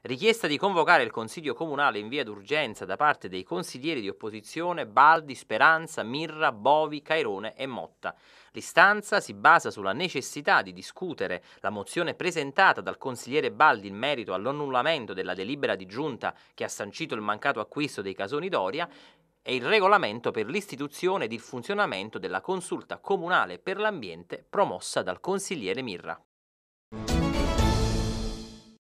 Richiesta di convocare il Consiglio Comunale in via d'urgenza da parte dei consiglieri di opposizione Baldi, Speranza, Mirra, Bovi, Cairone e Motta. L'istanza si basa sulla necessità di discutere la mozione presentata dal consigliere Baldi in merito all'annullamento della delibera di giunta che ha sancito il mancato acquisto dei casoni Doria e il regolamento per l'istituzione ed il funzionamento della consulta comunale per l'ambiente promossa dal consigliere Mirra.